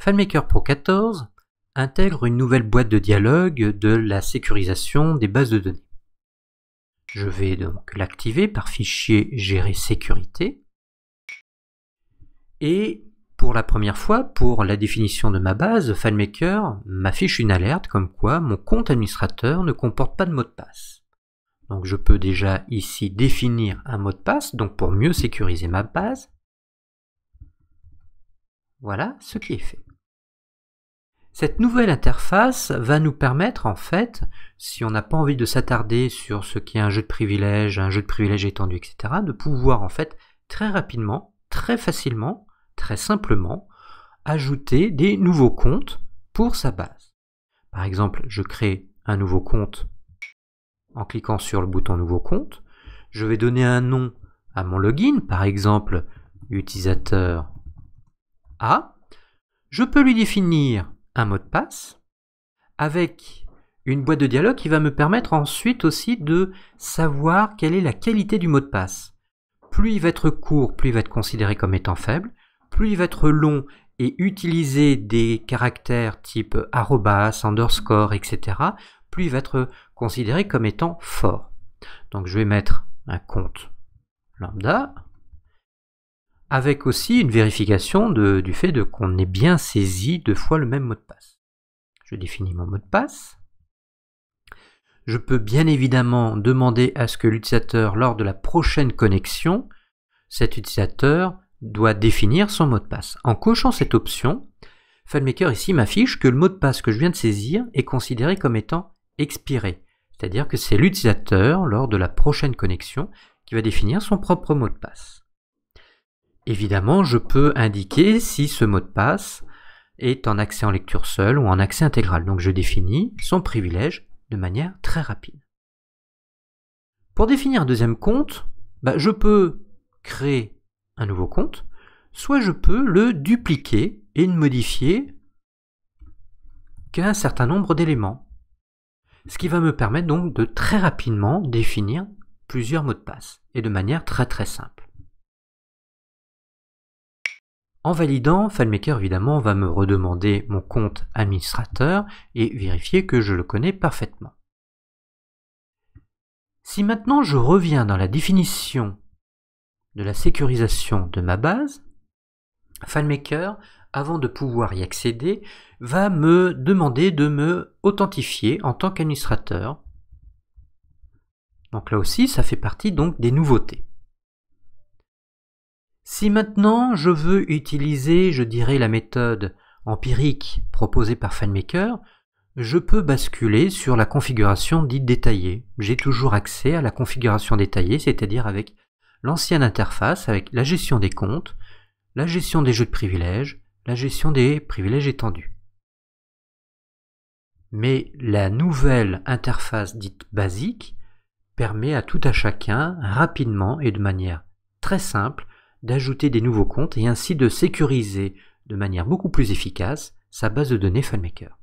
FileMaker Pro 14 intègre une nouvelle boîte de dialogue de la sécurisation des bases de données. Je vais donc l'activer par fichier gérer sécurité. Et pour la première fois, pour la définition de ma base, FileMaker m'affiche une alerte comme quoi mon compte administrateur ne comporte pas de mot de passe. Donc je peux déjà ici définir un mot de passe, donc pour mieux sécuriser ma base. Voilà ce qui est fait. Cette nouvelle interface va nous permettre, en fait, si on n'a pas envie de s'attarder sur ce qui est un jeu de privilèges, un jeu de privilèges étendu, etc., de pouvoir, en fait, très rapidement, très facilement, très simplement, ajouter des nouveaux comptes pour sa base. Par exemple, je crée un nouveau compte en cliquant sur le bouton Nouveau compte. Je vais donner un nom à mon login, par exemple utilisateur A. Je peux lui définir un mot de passe avec une boîte de dialogue qui va me permettre ensuite aussi de savoir quelle est la qualité du mot de passe. Plus il va être court, plus il va être considéré comme étant faible, plus il va être long et utiliser des caractères type arrobas, underscore, etc., plus il va être considéré comme étant fort. Donc je vais mettre un compte lambda, avec aussi une vérification du fait de qu'on ait bien saisi deux fois le même mot de passe. Je définis mon mot de passe. Je peux bien évidemment demander à ce que l'utilisateur, lors de la prochaine connexion, cet utilisateur doit définir son mot de passe. En cochant cette option, FileMaker ici m'affiche que le mot de passe que je viens de saisir est considéré comme étant expiré. C'est-à-dire que c'est l'utilisateur, lors de la prochaine connexion, qui va définir son propre mot de passe. Évidemment, je peux indiquer si ce mot de passe est en accès en lecture seule ou en accès intégral. Donc je définis son privilège de manière très rapide. Pour définir un deuxième compte, bah, je peux créer un nouveau compte, soit je peux le dupliquer et ne modifier qu'un certain nombre d'éléments. Ce qui va me permettre donc de très rapidement définir plusieurs mots de passe, et de manière très très simple. En validant, FileMaker évidemment va me redemander mon compte administrateur et vérifier que je le connais parfaitement. Si maintenant je reviens dans la définition de la sécurisation de ma base, FileMaker, avant de pouvoir y accéder, va me demander de me authentifier en tant qu'administrateur. Donc là aussi, ça fait partie donc des nouveautés. Si maintenant je veux utiliser, je dirais, la méthode empirique proposée par FileMaker, je peux basculer sur la configuration dite détaillée. J'ai toujours accès à la configuration détaillée, c'est-à-dire avec l'ancienne interface, avec la gestion des comptes, la gestion des jeux de privilèges, la gestion des privilèges étendus. Mais la nouvelle interface dite basique permet à tout à chacun rapidement et de manière très simple d'ajouter des nouveaux comptes et ainsi de sécuriser de manière beaucoup plus efficace sa base de données FileMaker.